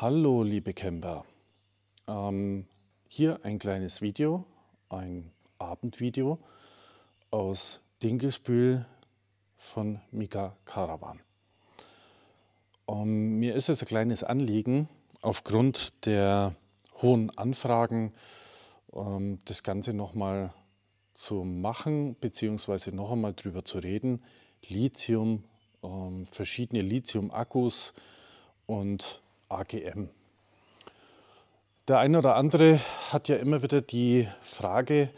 Hallo liebe Camper, ähm, hier ein kleines Video, ein Abendvideo aus Dinkelsbühl von Mika Caravan. Ähm, mir ist es ein kleines Anliegen, aufgrund der hohen Anfragen ähm, das Ganze nochmal zu machen, beziehungsweise noch einmal drüber zu reden. Lithium, ähm, verschiedene Lithium-Akkus und AGM. Der eine oder andere hat ja immer wieder die Frage,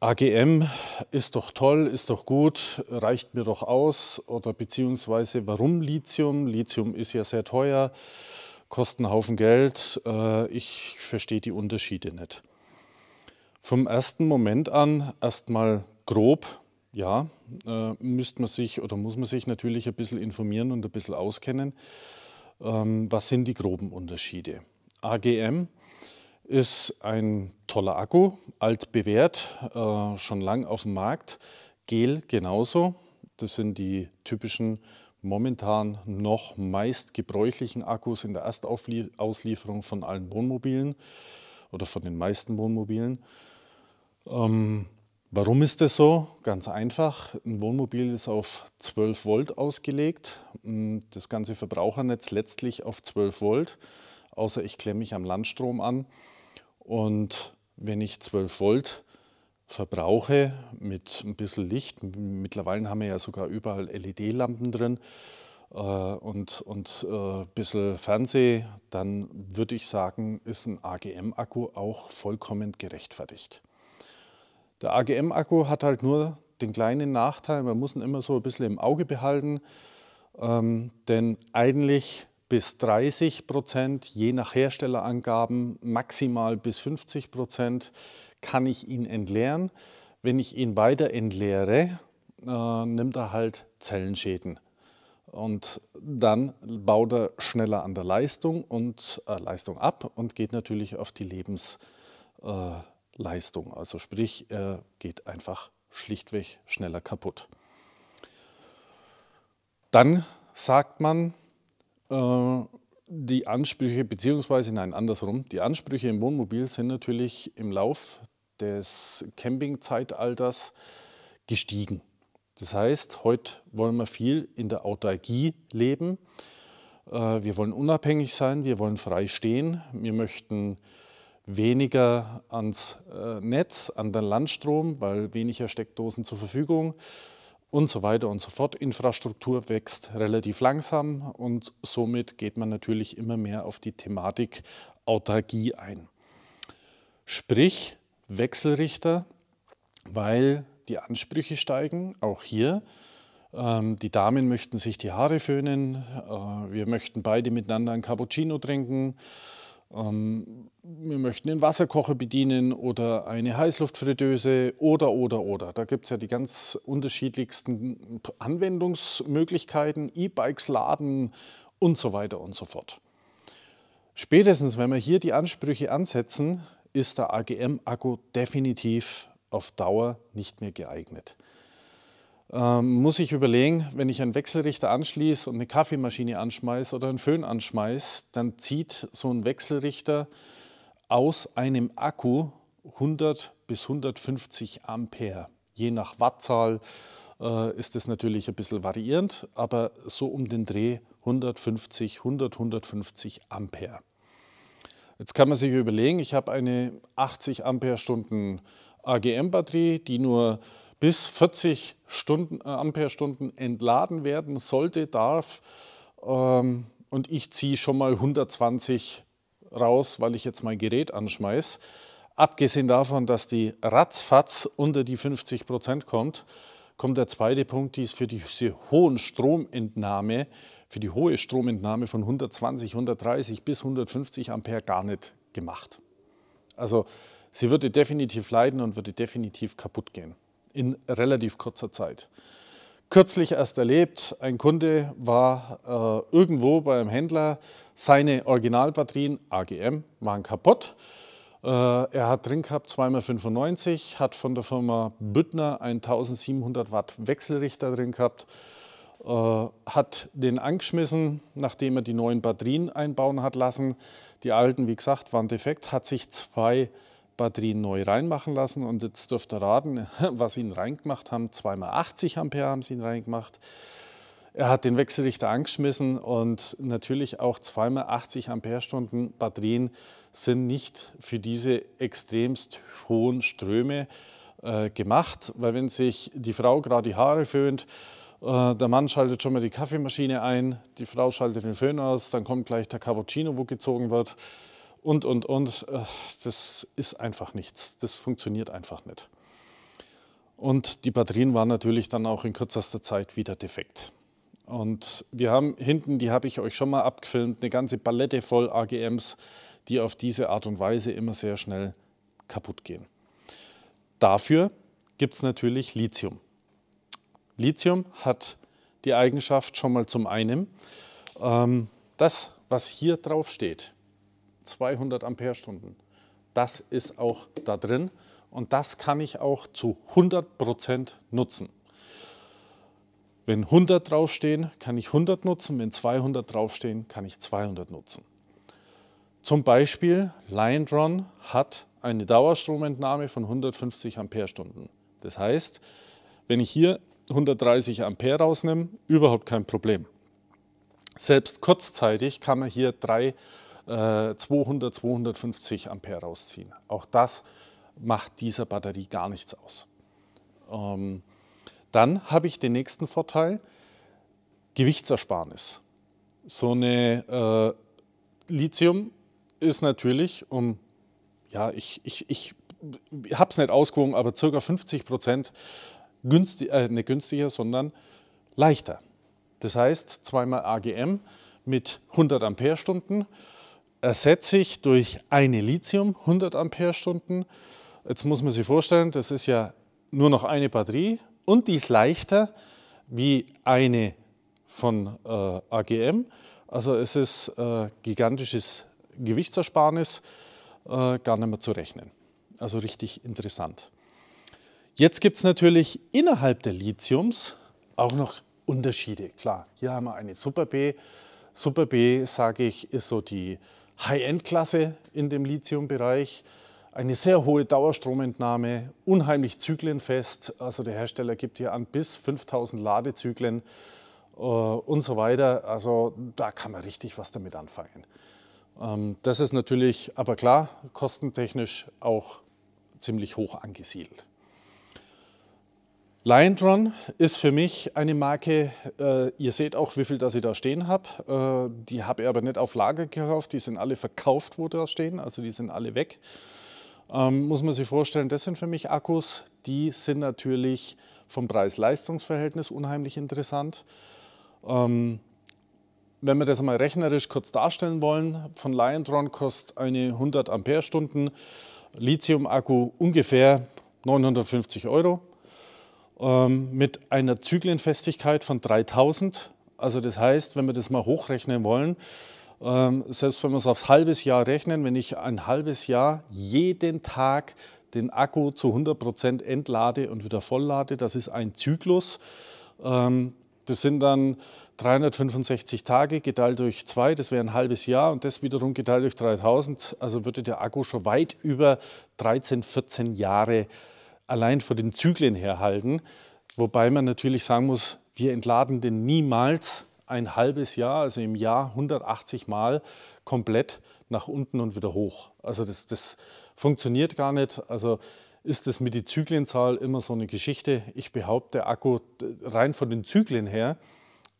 AGM ist doch toll, ist doch gut, reicht mir doch aus oder beziehungsweise warum Lithium? Lithium ist ja sehr teuer, kostet einen Haufen Geld, äh, ich verstehe die Unterschiede nicht. Vom ersten Moment an erstmal grob, ja, äh, müsste man sich oder muss man sich natürlich ein bisschen informieren und ein bisschen auskennen. Ähm, was sind die groben Unterschiede? AGM ist ein toller Akku, alt bewährt, äh, schon lang auf dem Markt. Gel genauso. Das sind die typischen momentan noch meist gebräuchlichen Akkus in der Erstauslieferung von allen Wohnmobilen oder von den meisten Wohnmobilen. Ähm, Warum ist das so? Ganz einfach. Ein Wohnmobil ist auf 12 Volt ausgelegt. Hm, das ganze Verbrauchernetz letztlich auf 12 Volt, außer ich klemme mich am Landstrom an. Und wenn ich 12 Volt verbrauche mit ein bisschen Licht, mittlerweile haben wir ja sogar überall LED-Lampen drin äh, und, und ein äh, bisschen Fernseh, dann würde ich sagen, ist ein AGM-Akku auch vollkommen gerechtfertigt. Der AGM-Akku hat halt nur den kleinen Nachteil, man muss ihn immer so ein bisschen im Auge behalten, ähm, denn eigentlich bis 30 Prozent, je nach Herstellerangaben maximal bis 50 Prozent kann ich ihn entleeren. Wenn ich ihn weiter entleere, äh, nimmt er halt Zellenschäden. Und dann baut er schneller an der Leistung und äh, Leistung ab und geht natürlich auf die Lebens, äh, Leistung. Also sprich, er geht einfach schlichtweg schneller kaputt. Dann sagt man, äh, die Ansprüche, beziehungsweise nein, andersrum, die Ansprüche im Wohnmobil sind natürlich im Lauf des Campingzeitalters gestiegen. Das heißt, heute wollen wir viel in der Autarkie leben. Äh, wir wollen unabhängig sein, wir wollen frei stehen, wir möchten weniger ans äh, Netz, an den Landstrom, weil weniger Steckdosen zur Verfügung und so weiter und so fort. Infrastruktur wächst relativ langsam und somit geht man natürlich immer mehr auf die Thematik Autarkie ein. Sprich Wechselrichter, weil die Ansprüche steigen, auch hier. Ähm, die Damen möchten sich die Haare föhnen, äh, wir möchten beide miteinander einen Cappuccino trinken ähm, wir möchten den Wasserkocher bedienen oder eine Heißluftfritteuse oder, oder, oder. Da gibt es ja die ganz unterschiedlichsten Anwendungsmöglichkeiten, E-Bikes laden und so weiter und so fort. Spätestens, wenn wir hier die Ansprüche ansetzen, ist der AGM-Akku definitiv auf Dauer nicht mehr geeignet. Ähm, muss ich überlegen, wenn ich einen Wechselrichter anschließe und eine Kaffeemaschine anschmeiße oder einen Föhn anschmeiße, dann zieht so ein Wechselrichter aus einem Akku 100 bis 150 Ampere. Je nach Wattzahl äh, ist das natürlich ein bisschen variierend, aber so um den Dreh 150, 100, 150 Ampere. Jetzt kann man sich überlegen, ich habe eine 80 Ampere Stunden AGM-Batterie, die nur bis 40 Stunden, äh, Amperestunden entladen werden sollte, darf. Ähm, und ich ziehe schon mal 120 raus, weil ich jetzt mein Gerät anschmeiße. Abgesehen davon, dass die ratzfatz unter die 50 Prozent kommt, kommt der zweite Punkt, die ist für diese hohen Stromentnahme, für die hohe Stromentnahme von 120, 130 bis 150 Ampere gar nicht gemacht. Also sie würde definitiv leiden und würde definitiv kaputt gehen in relativ kurzer Zeit. Kürzlich erst erlebt, ein Kunde war äh, irgendwo bei einem Händler, seine Originalbatterien AGM waren kaputt. Äh, er hat drin gehabt 2x95, hat von der Firma Büttner einen 1700 Watt Wechselrichter drin gehabt, äh, hat den angeschmissen, nachdem er die neuen Batterien einbauen hat lassen. Die alten, wie gesagt, waren defekt, hat sich zwei Batterien neu reinmachen lassen und jetzt dürft ihr raten, was sie ihn reingemacht haben. Zweimal 80 Ampere haben sie ihn reingemacht. Er hat den Wechselrichter angeschmissen und natürlich auch zweimal 80 Amperestunden Batterien sind nicht für diese extremst hohen Ströme äh, gemacht, weil wenn sich die Frau gerade die Haare föhnt, äh, der Mann schaltet schon mal die Kaffeemaschine ein, die Frau schaltet den Föhn aus, dann kommt gleich der Cappuccino, wo gezogen wird und, und, und. Äh, das ist einfach nichts. Das funktioniert einfach nicht. Und die Batterien waren natürlich dann auch in kürzester Zeit wieder defekt. Und wir haben hinten, die habe ich euch schon mal abgefilmt, eine ganze Palette voll AGMs, die auf diese Art und Weise immer sehr schnell kaputt gehen. Dafür gibt es natürlich Lithium. Lithium hat die Eigenschaft schon mal zum einen, ähm, das, was hier drauf steht, 200 Amperestunden. Das ist auch da drin und das kann ich auch zu 100 Prozent nutzen. Wenn 100 draufstehen, kann ich 100 nutzen. Wenn 200 draufstehen, kann ich 200 nutzen. Zum Beispiel Liondron hat eine Dauerstromentnahme von 150 Amperestunden. Das heißt, wenn ich hier 130 Ampere rausnehme, überhaupt kein Problem. Selbst kurzzeitig kann man hier drei 200, äh, 250 Ampere rausziehen. Auch das macht dieser Batterie gar nichts aus. Ähm, dann habe ich den nächsten Vorteil, Gewichtsersparnis. So eine äh, Lithium ist natürlich um, ja, ich, ich, ich habe es nicht ausgewogen, aber ca. 50 Prozent günstig, äh, nicht günstiger, sondern leichter. Das heißt, zweimal AGM mit 100 Amperestunden ersetze ich durch eine Lithium 100 Ampere-Stunden. Jetzt muss man sich vorstellen, das ist ja nur noch eine Batterie und die ist leichter wie eine von äh, AGM. Also es ist äh, gigantisches Gewichtsersparnis, äh, gar nicht mehr zu rechnen. Also richtig interessant. Jetzt gibt es natürlich innerhalb der Lithiums auch noch Unterschiede. Klar, hier haben wir eine Super B. Super B, sage ich, ist so die High-End-Klasse in dem Lithium-Bereich. Eine sehr hohe Dauerstromentnahme, unheimlich zyklenfest. Also der Hersteller gibt hier an bis 5000 Ladezyklen äh, und so weiter. Also da kann man richtig was damit anfangen. Ähm, das ist natürlich, aber klar, kostentechnisch auch ziemlich hoch angesiedelt. Liondron ist für mich eine Marke, äh, ihr seht auch, wie viel dass ich da stehen habe. Äh, die habe ich aber nicht auf Lager gekauft, die sind alle verkauft, wo da stehen, also die sind alle weg. Ähm, muss man sich vorstellen, das sind für mich Akkus, die sind natürlich vom Preis-Leistungs-Verhältnis unheimlich interessant. Ähm, wenn wir das mal rechnerisch kurz darstellen wollen, von Liondron kostet eine 100 Ampere-Stunden Lithium-Akku ungefähr 950 Euro. Ähm, mit einer Zyklenfestigkeit von 3000. Also das heißt, wenn wir das mal hochrechnen wollen, ähm, selbst wenn wir es aufs halbes Jahr rechnen, wenn ich ein halbes Jahr jeden Tag den Akku zu 100% Prozent entlade und wieder volllade, das ist ein Zyklus. Ähm, das sind dann 365 Tage geteilt durch zwei, das wäre ein halbes Jahr und das wiederum geteilt durch 3000, also würde der Akku schon weit über 13, 14 Jahre äh, allein von den Zyklen her halten. Wobei man natürlich sagen muss, wir entladen den niemals ein halbes Jahr, also im Jahr 180 Mal komplett nach unten und wieder hoch. Also das, das funktioniert gar nicht. Also ist das mit der Zyklenzahl immer so eine Geschichte. Ich behaupte, der Akku rein von den Zyklen her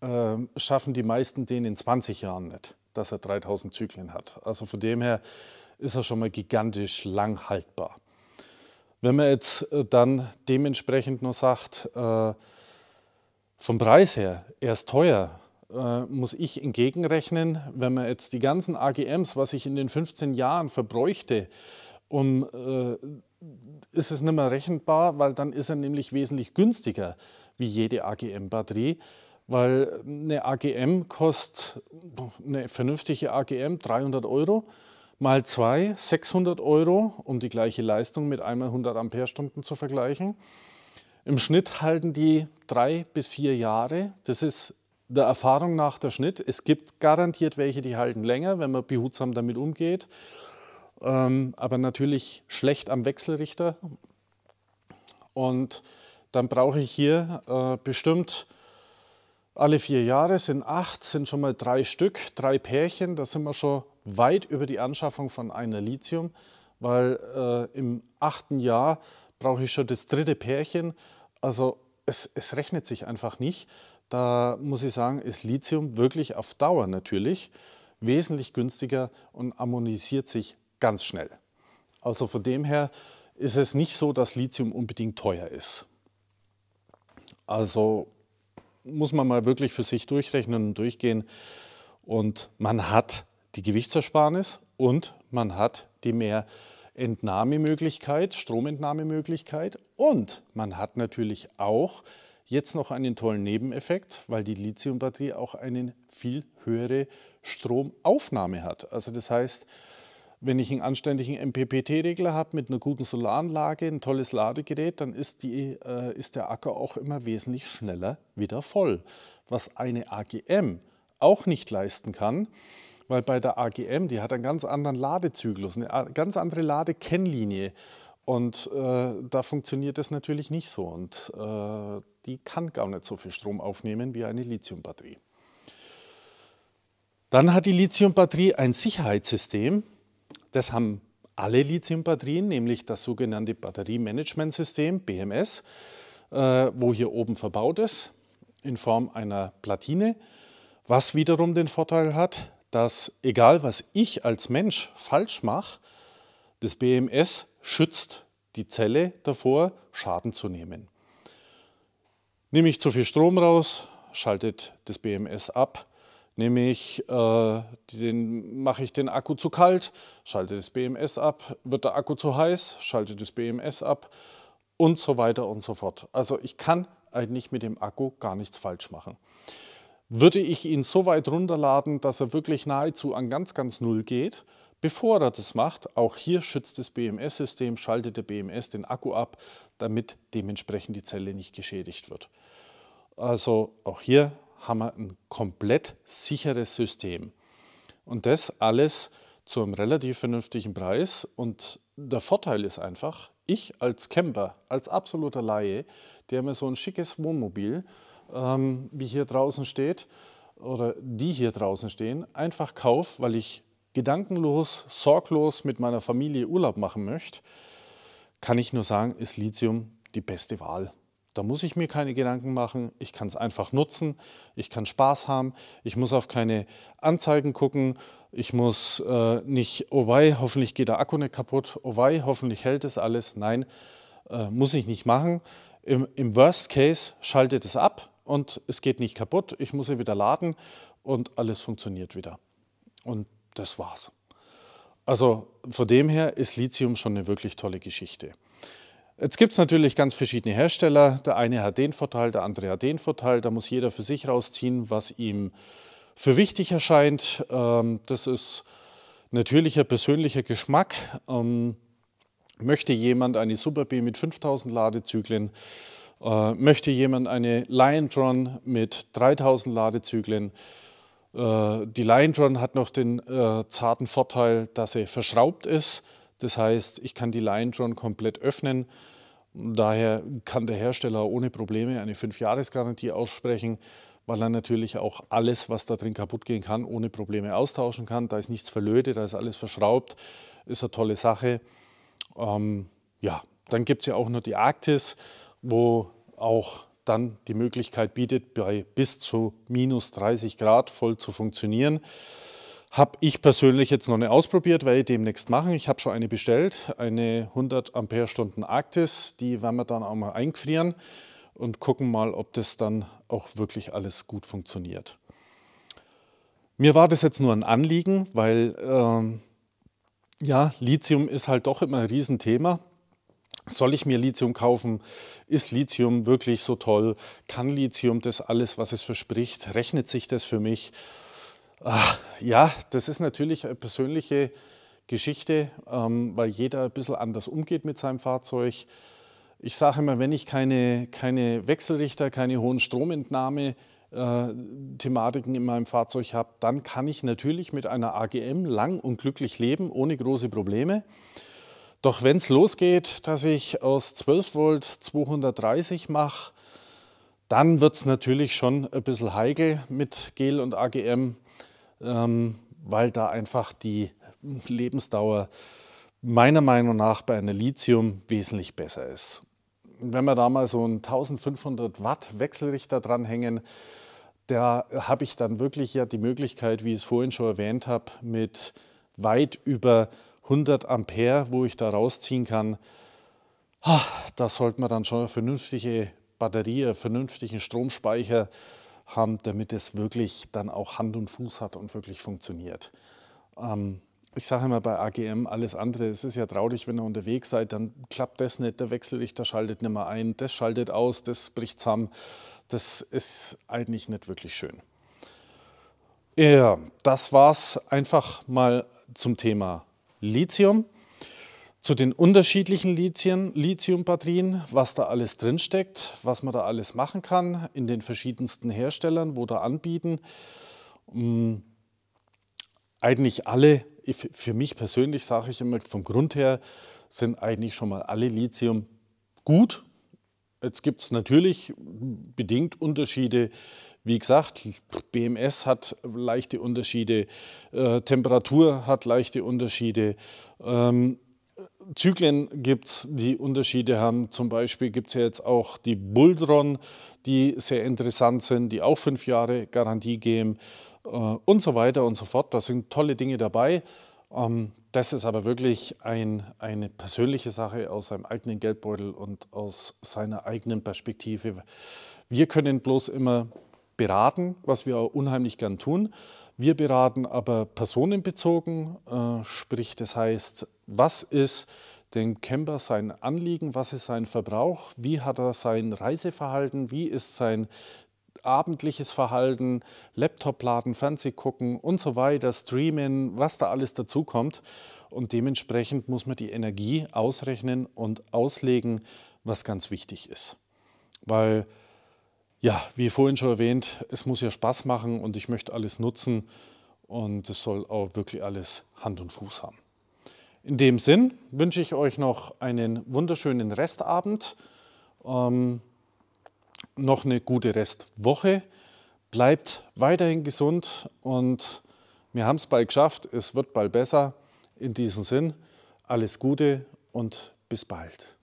äh, schaffen die meisten den in 20 Jahren nicht, dass er 3000 Zyklen hat. Also von dem her ist er schon mal gigantisch lang haltbar. Wenn man jetzt äh, dann dementsprechend nur sagt, äh, vom Preis her, er ist teuer, äh, muss ich entgegenrechnen, wenn man jetzt die ganzen AGMs, was ich in den 15 Jahren verbräuchte, um, ist es nicht mehr rechenbar, weil dann ist er nämlich wesentlich günstiger wie jede AGM-Batterie, weil eine AGM kostet, eine vernünftige AGM, 300 Euro mal 2 600 Euro, um die gleiche Leistung mit einmal 100 Amperestunden zu vergleichen. Im Schnitt halten die drei bis vier Jahre. Das ist der Erfahrung nach der Schnitt. Es gibt garantiert welche, die halten länger, wenn man behutsam damit umgeht. Ähm, aber natürlich schlecht am Wechselrichter. Und dann brauche ich hier äh, bestimmt alle vier Jahre, sind acht, sind schon mal drei Stück, drei Pärchen, da sind wir schon weit über die Anschaffung von einer Lithium, weil äh, im achten Jahr brauche ich schon das dritte Pärchen. Also es, es rechnet sich einfach nicht. Da muss ich sagen, ist Lithium wirklich auf Dauer natürlich wesentlich günstiger und ammonisiert sich ganz schnell. Also von dem her ist es nicht so, dass Lithium unbedingt teuer ist. Also muss man mal wirklich für sich durchrechnen und durchgehen. Und man hat die Gewichtsersparnis und man hat die mehr Entnahmemöglichkeit, Stromentnahmemöglichkeit und man hat natürlich auch jetzt noch einen tollen Nebeneffekt, weil die Lithiumbatterie auch eine viel höhere Stromaufnahme hat. Also das heißt, wenn ich einen anständigen MPPT-Regler habe mit einer guten Solaranlage, ein tolles Ladegerät, dann ist, die, äh, ist der Akku auch immer wesentlich schneller wieder voll. Was eine AGM auch nicht leisten kann, weil bei der AGM, die hat einen ganz anderen Ladezyklus, eine ganz andere Ladekennlinie. Und äh, da funktioniert das natürlich nicht so. Und äh, die kann gar nicht so viel Strom aufnehmen wie eine Lithiumbatterie. Dann hat die Lithiumbatterie ein Sicherheitssystem. Das haben alle Lithiumbatterien, nämlich das sogenannte Batteriemanagementsystem BMS, äh, wo hier oben verbaut ist in Form einer Platine, was wiederum den Vorteil hat, dass egal was ich als Mensch falsch mache, das BMS schützt die Zelle davor, Schaden zu nehmen. Nehme ich zu viel Strom raus, schaltet das BMS ab. Nehme ich, äh, den, mache ich den Akku zu kalt, schaltet das BMS ab. Wird der Akku zu heiß, schaltet das BMS ab und so weiter und so fort. Also ich kann eigentlich mit dem Akku gar nichts falsch machen würde ich ihn so weit runterladen, dass er wirklich nahezu an ganz, ganz Null geht. Bevor er das macht, auch hier schützt das BMS-System, schaltet der BMS den Akku ab, damit dementsprechend die Zelle nicht geschädigt wird. Also auch hier haben wir ein komplett sicheres System. Und das alles zu einem relativ vernünftigen Preis. Und der Vorteil ist einfach, ich als Camper, als absoluter Laie, der mir so ein schickes Wohnmobil ähm, wie hier draußen steht, oder die hier draußen stehen, einfach kaufe, weil ich gedankenlos, sorglos mit meiner Familie Urlaub machen möchte, kann ich nur sagen, ist Lithium die beste Wahl. Da muss ich mir keine Gedanken machen. Ich kann es einfach nutzen. Ich kann Spaß haben. Ich muss auf keine Anzeigen gucken. Ich muss äh, nicht, oh wei, hoffentlich geht der Akku nicht kaputt. Oh wei, hoffentlich hält es alles. Nein, äh, muss ich nicht machen. Im, im Worst Case schaltet es ab und es geht nicht kaputt, ich muss sie wieder laden und alles funktioniert wieder. Und das war's. Also von dem her ist Lithium schon eine wirklich tolle Geschichte. Jetzt gibt es natürlich ganz verschiedene Hersteller. Der eine hat den Vorteil, der andere hat den Vorteil. Da muss jeder für sich rausziehen, was ihm für wichtig erscheint. Ähm, das ist natürlicher persönlicher Geschmack. Ähm, möchte jemand eine Super B mit 5000 Ladezyklen, äh, möchte jemand eine Liontron mit 3000 Ladezyklen? Äh, die Liontron hat noch den äh, zarten Vorteil, dass sie verschraubt ist. Das heißt, ich kann die Liontron komplett öffnen. Daher kann der Hersteller ohne Probleme eine 5-Jahres-Garantie aussprechen, weil er natürlich auch alles, was da drin kaputt gehen kann, ohne Probleme austauschen kann. Da ist nichts verlötet, da ist alles verschraubt. Ist eine tolle Sache. Ähm, ja, dann gibt es ja auch noch die Arktis wo auch dann die Möglichkeit bietet, bei bis zu minus 30 Grad voll zu funktionieren. Habe ich persönlich jetzt noch nicht ausprobiert, werde ich demnächst machen. Ich habe schon eine bestellt, eine 100 Ampere-Stunden Arktis. Die werden wir dann auch mal einfrieren und gucken mal, ob das dann auch wirklich alles gut funktioniert. Mir war das jetzt nur ein Anliegen, weil ähm, ja, Lithium ist halt doch immer ein Riesenthema. Soll ich mir Lithium kaufen? Ist Lithium wirklich so toll? Kann Lithium das alles, was es verspricht? Rechnet sich das für mich? Ach, ja, das ist natürlich eine persönliche Geschichte, ähm, weil jeder ein bisschen anders umgeht mit seinem Fahrzeug. Ich sage immer, wenn ich keine, keine Wechselrichter, keine hohen Stromentnahme äh, Thematiken in meinem Fahrzeug habe, dann kann ich natürlich mit einer AGM lang und glücklich leben, ohne große Probleme. Doch wenn es losgeht, dass ich aus 12 Volt 230 mache, dann wird es natürlich schon ein bisschen heikel mit Gel und AGM, ähm, weil da einfach die Lebensdauer meiner Meinung nach bei einer Lithium wesentlich besser ist. Wenn wir da mal so einen 1500 Watt Wechselrichter dranhängen, da habe ich dann wirklich ja die Möglichkeit, wie ich es vorhin schon erwähnt habe, mit weit über 100 Ampere, wo ich da rausziehen kann, da sollte man dann schon eine vernünftige Batterie, einen vernünftigen Stromspeicher haben, damit es wirklich dann auch Hand und Fuß hat und wirklich funktioniert. Ähm, ich sage immer bei AGM alles andere, es ist ja traurig, wenn ihr unterwegs seid, dann klappt das nicht, der Wechselrichter schaltet nicht mehr ein, das schaltet aus, das bricht zusammen. Das ist eigentlich nicht wirklich schön. Ja, das war's einfach mal zum Thema Lithium. Zu den unterschiedlichen Lithium-Batterien, was da alles drinsteckt, was man da alles machen kann in den verschiedensten Herstellern, wo da anbieten. Mm, eigentlich alle, für mich persönlich sage ich immer, vom Grund her sind eigentlich schon mal alle Lithium gut, Jetzt gibt es natürlich bedingt Unterschiede. Wie gesagt, BMS hat leichte Unterschiede, äh, Temperatur hat leichte Unterschiede. Ähm, Zyklen gibt es, die Unterschiede haben. Zum Beispiel gibt es ja jetzt auch die Buldron, die sehr interessant sind, die auch fünf Jahre Garantie geben äh, und so weiter und so fort. Da sind tolle Dinge dabei. Um, ähm, das ist aber wirklich ein, eine persönliche Sache aus seinem eigenen Geldbeutel und aus seiner eigenen Perspektive. Wir können bloß immer beraten, was wir auch unheimlich gern tun. Wir beraten aber personenbezogen, äh, sprich das heißt, was ist dem Camper sein Anliegen, was ist sein Verbrauch, wie hat er sein Reiseverhalten, wie ist sein abendliches Verhalten, Laptop-Laden, Fernsehgucken und so weiter, Streamen, was da alles dazukommt. Und dementsprechend muss man die Energie ausrechnen und auslegen, was ganz wichtig ist. Weil, ja, wie vorhin schon erwähnt, es muss ja Spaß machen und ich möchte alles nutzen und es soll auch wirklich alles Hand und Fuß haben. In dem Sinn wünsche ich euch noch einen wunderschönen Restabend. Ähm, noch eine gute Restwoche. Bleibt weiterhin gesund und wir haben es bald geschafft. Es wird bald besser. In diesem Sinn, alles Gute und bis bald.